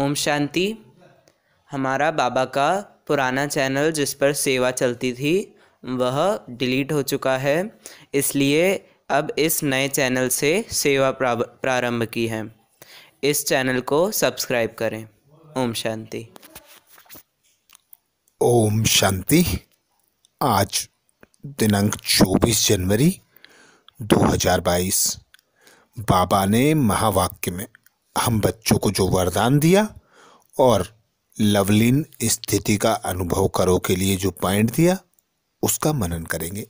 ओम शांति हमारा बाबा का पुराना चैनल जिस पर सेवा चलती थी वह डिलीट हो चुका है इसलिए अब इस नए चैनल से सेवा प्रारंभ की है इस चैनल को सब्सक्राइब करें ओम शांति ओम शांति आज दिनांक 24 जनवरी 2022 बाबा ने महावाक्य में हम बच्चों को जो वरदान दिया और लवलीन स्थिति का अनुभव करो के लिए जो पॉइंट दिया उसका मनन करेंगे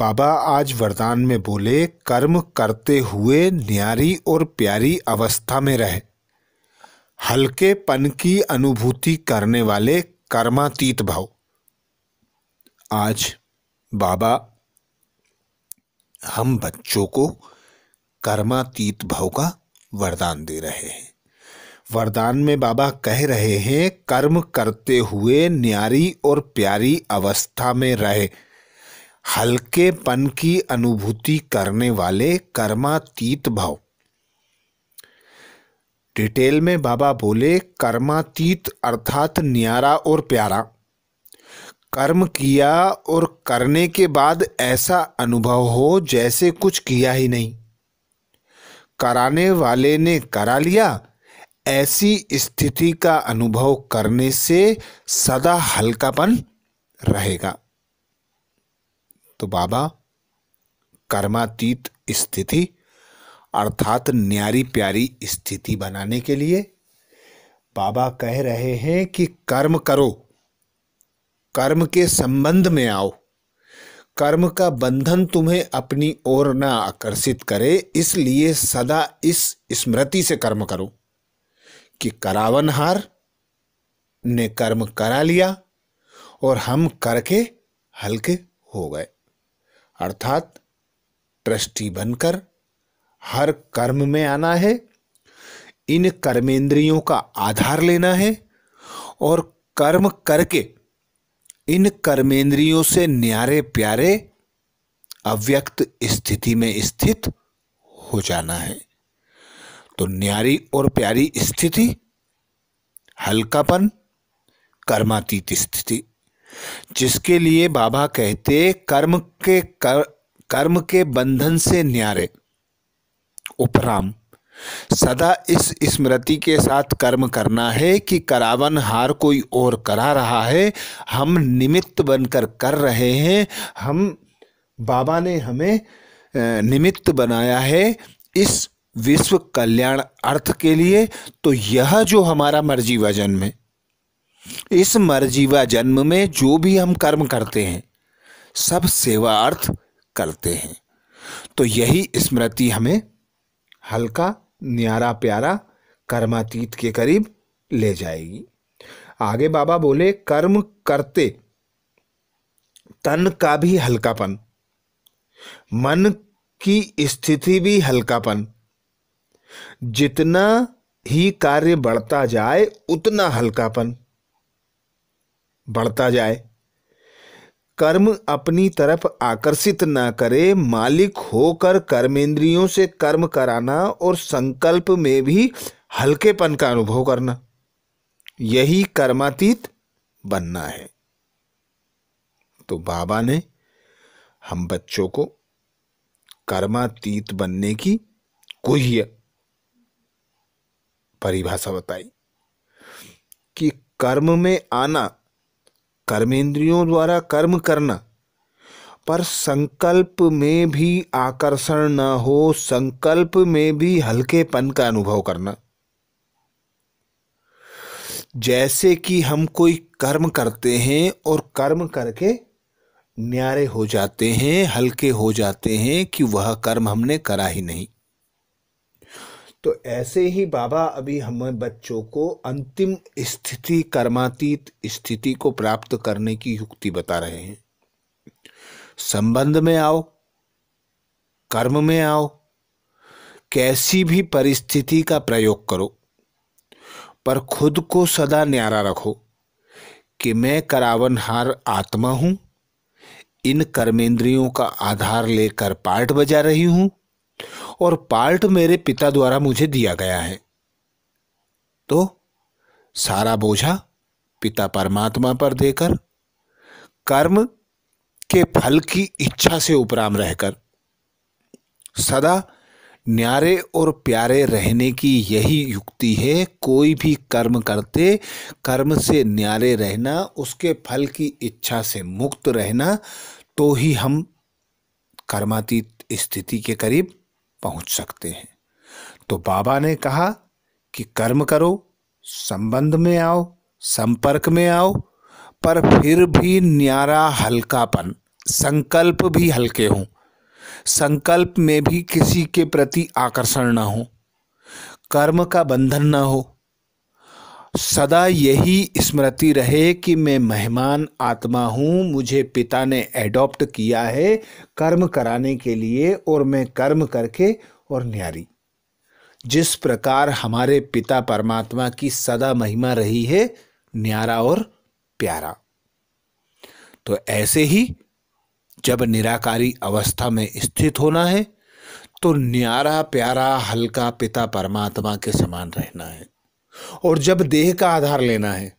बाबा आज वरदान में बोले कर्म करते हुए न्यारी और प्यारी अवस्था में रहे हल्के पन की अनुभूति करने वाले कर्मातीत भाव आज बाबा हम बच्चों को कर्मातीत भाव का वरदान दे रहे हैं वरदान में बाबा कह रहे हैं कर्म करते हुए न्यारी और प्यारी अवस्था में रहे हल्के पन की अनुभूति करने वाले कर्मातीत भाव डिटेल में बाबा बोले कर्मातीत अर्थात न्यारा और प्यारा कर्म किया और करने के बाद ऐसा अनुभव हो जैसे कुछ किया ही नहीं कराने वाले ने करा लिया ऐसी स्थिति का अनुभव करने से सदा हल्कापन रहेगा तो बाबा कर्मातीत स्थिति अर्थात न्यारी प्यारी स्थिति बनाने के लिए बाबा कह रहे हैं कि कर्म करो कर्म के संबंध में आओ कर्म का बंधन तुम्हें अपनी ओर न आकर्षित करे इसलिए सदा इस स्मृति से कर्म करो कि करावनहार ने कर्म करा लिया और हम करके हल्के हो गए अर्थात ट्रस्टी बनकर हर कर्म में आना है इन कर्मेंद्रियों का आधार लेना है और कर्म करके इन कर्मेंद्रियों से न्यारे प्यारे अव्यक्त स्थिति में स्थित हो जाना है तो न्यारी और प्यारी स्थिति हल्कापन कर्मातीत स्थिति जिसके लिए बाबा कहते कर्म के कर, कर्म के बंधन से न्यारे उपराम सदा इस स्मृति के साथ कर्म करना है कि करावन हार कोई और करा रहा है हम निमित्त बनकर कर रहे हैं हम बाबा ने हमें निमित्त बनाया है इस विश्व कल्याण अर्थ के लिए तो यह जो हमारा मर्जीवा जन्म है इस मर्जीवा जन्म में जो भी हम कर्म करते हैं सब सेवा अर्थ करते हैं तो यही स्मृति हमें हल्का न्यारा प्यारा कर्मातीत के करीब ले जाएगी आगे बाबा बोले कर्म करते तन का भी हल्कापन मन की स्थिति भी हल्कापन जितना ही कार्य बढ़ता जाए उतना हल्कापन बढ़ता जाए कर्म अपनी तरफ आकर्षित न करे मालिक होकर कर्मेंद्रियों से कर्म कराना और संकल्प में भी हल्केपन का अनुभव करना यही कर्मातीत बनना है तो बाबा ने हम बच्चों को कर्मातीत बनने की गुह्य परिभाषा बताई कि कर्म में आना कर्मेंद्रियों द्वारा कर्म करना पर संकल्प में भी आकर्षण न हो संकल्प में भी हल्केपन का अनुभव करना जैसे कि हम कोई कर्म करते हैं और कर्म करके न्यारे हो जाते हैं हल्के हो जाते हैं कि वह कर्म हमने करा ही नहीं तो ऐसे ही बाबा अभी हमें बच्चों को अंतिम स्थिति कर्मातीत स्थिति को प्राप्त करने की युक्ति बता रहे हैं संबंध में आओ कर्म में आओ कैसी भी परिस्थिति का प्रयोग करो पर खुद को सदा न्यारा रखो कि मैं करावनहार आत्मा हूं इन कर्मेंद्रियों का आधार लेकर पाठ बजा रही हूं और पार्ट मेरे पिता द्वारा मुझे दिया गया है तो सारा बोझा पिता परमात्मा पर देकर कर्म के फल की इच्छा से उपराम रहकर सदा न्यारे और प्यारे रहने की यही युक्ति है कोई भी कर्म करते कर्म से न्यारे रहना उसके फल की इच्छा से मुक्त रहना तो ही हम कर्मातीत स्थिति के करीब पहुंच सकते हैं तो बाबा ने कहा कि कर्म करो संबंध में आओ संपर्क में आओ पर फिर भी न्यारा हल्कापन संकल्प भी हल्के हों संकल्प में भी किसी के प्रति आकर्षण ना हो कर्म का बंधन ना हो सदा यही स्मृति रहे कि मैं मेहमान आत्मा हूँ मुझे पिता ने एडॉप्ट किया है कर्म कराने के लिए और मैं कर्म करके और न्यारी जिस प्रकार हमारे पिता परमात्मा की सदा महिमा रही है न्यारा और प्यारा तो ऐसे ही जब निराकारी अवस्था में स्थित होना है तो न्यारा प्यारा हल्का पिता परमात्मा के समान रहना है और जब देह का आधार लेना है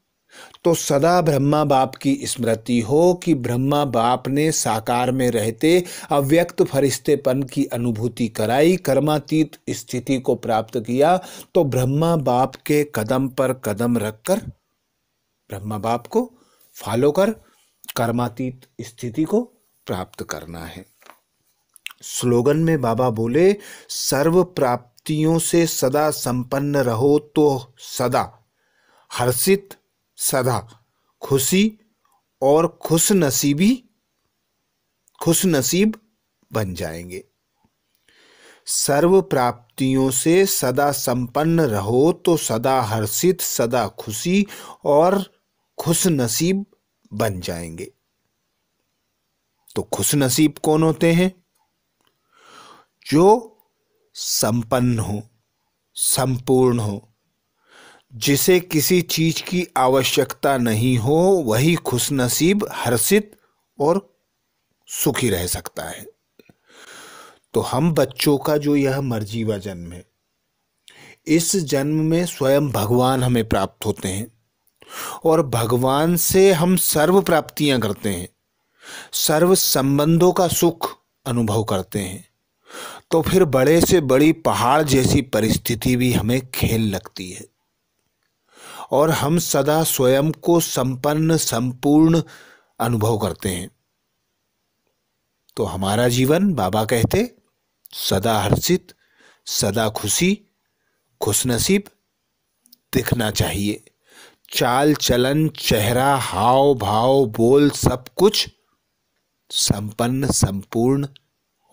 तो सदा ब्रह्मा बाप की स्मृति हो कि ब्रह्मा बाप ने साकार में रहते अव्यक्त फरिश्तेपन की अनुभूति कराई कर्मातीत स्थिति को प्राप्त किया तो ब्रह्मा बाप के कदम पर कदम रखकर ब्रह्मा बाप को फॉलो कर कर्मातीत स्थिति को प्राप्त करना है स्लोगन में बाबा बोले सर्व प्राप्त तृप्तियों से सदा संपन्न रहो तो सदा हर्षित सदा खुशी और खुश नसीबी खुश नसीब बन जाएंगे सर्व प्राप्तियों से सदा संपन्न रहो तो सदा हर्षित सदा खुशी और खुश नसीब बन जाएंगे तो खुश नसीब कौन होते हैं जो संपन्न हो संपूर्ण हो जिसे किसी चीज की आवश्यकता नहीं हो वही खुशनसीब हर्षित और सुखी रह सकता है तो हम बच्चों का जो यह मर्जीवा जन्म है इस जन्म में स्वयं भगवान हमें प्राप्त होते हैं और भगवान से हम सर्व प्राप्तियां करते हैं सर्व संबंधों का सुख अनुभव करते हैं तो फिर बड़े से बड़ी पहाड़ जैसी परिस्थिति भी हमें खेल लगती है और हम सदा स्वयं को संपन्न संपूर्ण अनुभव करते हैं तो हमारा जीवन बाबा कहते सदा हर्षित सदा खुशी खुशनसीब दिखना चाहिए चाल चलन चेहरा हाव भाव बोल सब कुछ संपन्न संपूर्ण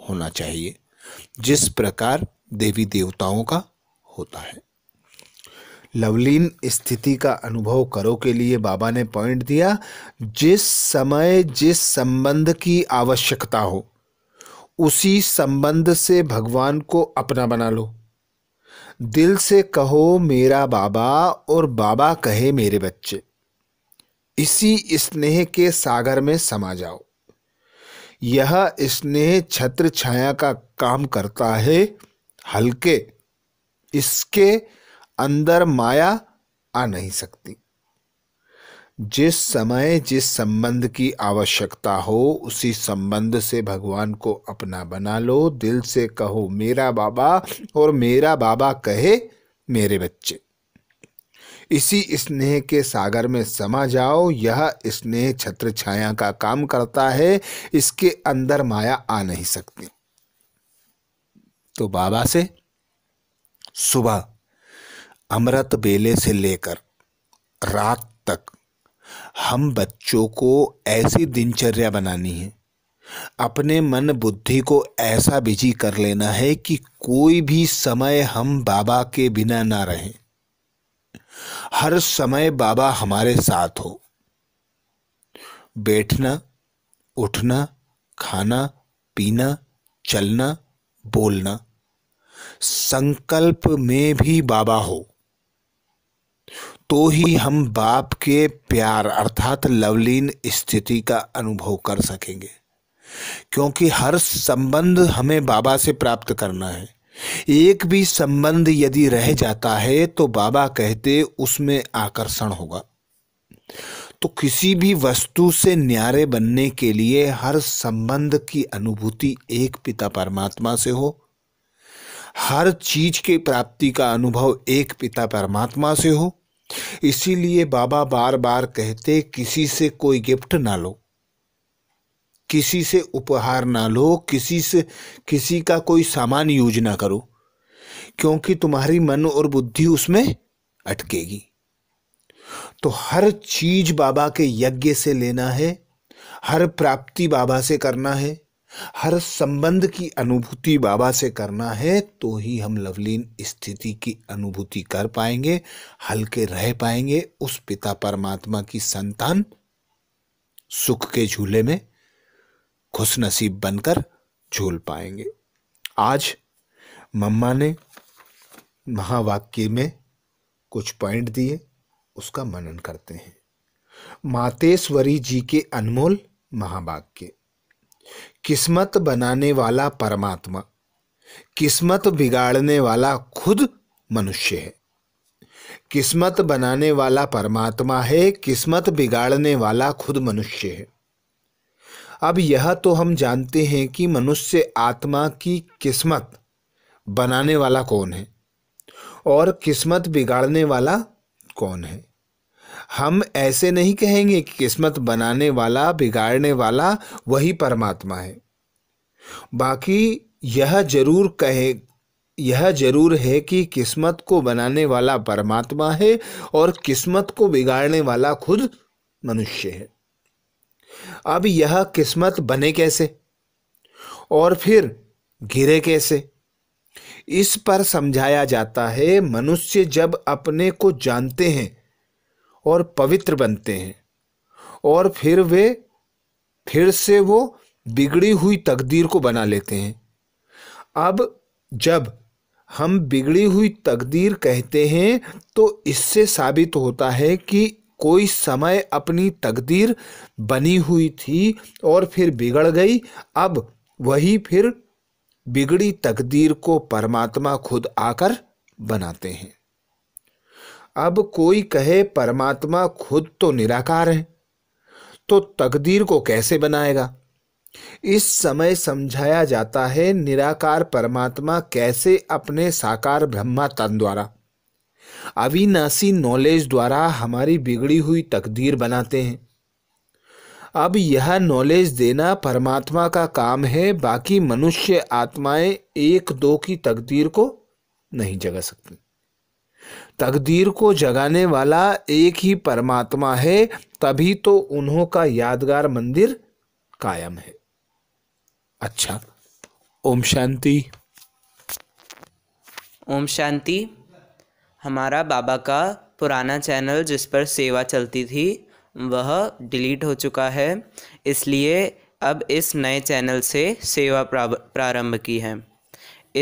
होना चाहिए जिस प्रकार देवी देवताओं का होता है लवलीन स्थिति का अनुभव करो के लिए बाबा ने पॉइंट दिया जिस समय जिस संबंध की आवश्यकता हो उसी संबंध से भगवान को अपना बना लो दिल से कहो मेरा बाबा और बाबा कहे मेरे बच्चे इसी स्नेह के सागर में समा जाओ यह स्नेह छत्र छाया का काम करता है हल्के इसके अंदर माया आ नहीं सकती जिस समय जिस संबंध की आवश्यकता हो उसी संबंध से भगवान को अपना बना लो दिल से कहो मेरा बाबा और मेरा बाबा कहे मेरे बच्चे इसी स्नेह के सागर में समा जाओ यह स्नेह छत्र छाया का काम करता है इसके अंदर माया आ नहीं सकती तो बाबा से सुबह अमृत बेले से लेकर रात तक हम बच्चों को ऐसी दिनचर्या बनानी है अपने मन बुद्धि को ऐसा बिजी कर लेना है कि कोई भी समय हम बाबा के बिना ना रहें हर समय बाबा हमारे साथ हो बैठना उठना खाना पीना चलना बोलना संकल्प में भी बाबा हो तो ही हम बाप के प्यार अर्थात लवलीन स्थिति का अनुभव कर सकेंगे क्योंकि हर संबंध हमें बाबा से प्राप्त करना है एक भी संबंध यदि रह जाता है तो बाबा कहते उसमें आकर्षण होगा तो किसी भी वस्तु से न्यारे बनने के लिए हर संबंध की अनुभूति एक पिता परमात्मा से हो हर चीज के प्राप्ति का अनुभव एक पिता परमात्मा से हो इसीलिए बाबा बार बार कहते किसी से कोई गिफ्ट ना लो किसी से उपहार ना लो किसी से किसी का कोई सामान यूज ना करो क्योंकि तुम्हारी मन और बुद्धि उसमें अटकेगी तो हर चीज बाबा के यज्ञ से लेना है हर प्राप्ति बाबा से करना है हर संबंध की अनुभूति बाबा से करना है तो ही हम लवलीन स्थिति की अनुभूति कर पाएंगे हल्के रह पाएंगे उस पिता परमात्मा की संतान सुख के झूले में खुश नसीब बनकर झूल पाएंगे आज मम्मा ने महावाक्य में कुछ पॉइंट दिए उसका मनन करते हैं मातेश्वरी जी के अनमोल महावाक्य किस्मत बनाने वाला परमात्मा किस्मत बिगाड़ने वाला खुद मनुष्य है किस्मत बनाने वाला परमात्मा है किस्मत बिगाड़ने वाला खुद मनुष्य है अब यह तो हम जानते हैं कि मनुष्य आत्मा की किस्मत बनाने वाला कौन है और किस्मत बिगाड़ने वाला कौन है हम ऐसे नहीं कहेंगे कि किस्मत बनाने वाला बिगाड़ने वाला वही परमात्मा है बाकी यह जरूर कहे यह जरूर है कि किस्मत को बनाने वाला परमात्मा है और किस्मत को बिगाड़ने वाला खुद मनुष्य है अब यह किस्मत बने कैसे और फिर गिरे कैसे इस पर समझाया जाता है मनुष्य जब अपने को जानते हैं और पवित्र बनते हैं और फिर वे फिर से वो बिगड़ी हुई तकदीर को बना लेते हैं अब जब हम बिगड़ी हुई तकदीर कहते हैं तो इससे साबित होता है कि कोई समय अपनी तकदीर बनी हुई थी और फिर बिगड़ गई अब वही फिर बिगड़ी तकदीर को परमात्मा खुद आकर बनाते हैं अब कोई कहे परमात्मा खुद तो निराकार है तो तकदीर को कैसे बनाएगा इस समय समझाया जाता है निराकार परमात्मा कैसे अपने साकार ब्रह्मा तन द्वारा अविनाशी नॉलेज द्वारा हमारी बिगड़ी हुई तकदीर बनाते हैं अब यह नॉलेज देना परमात्मा का काम है बाकी मनुष्य आत्माएं एक दो की तकदीर को नहीं जगा सकती तकदीर को जगाने वाला एक ही परमात्मा है तभी तो उन्हों का यादगार मंदिर कायम है अच्छा ओम शांति ओम शांति हमारा बाबा का पुराना चैनल जिस पर सेवा चलती थी वह डिलीट हो चुका है इसलिए अब इस नए चैनल से सेवा प्रारंभ की है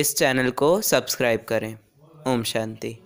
इस चैनल को सब्सक्राइब करें ओम शांति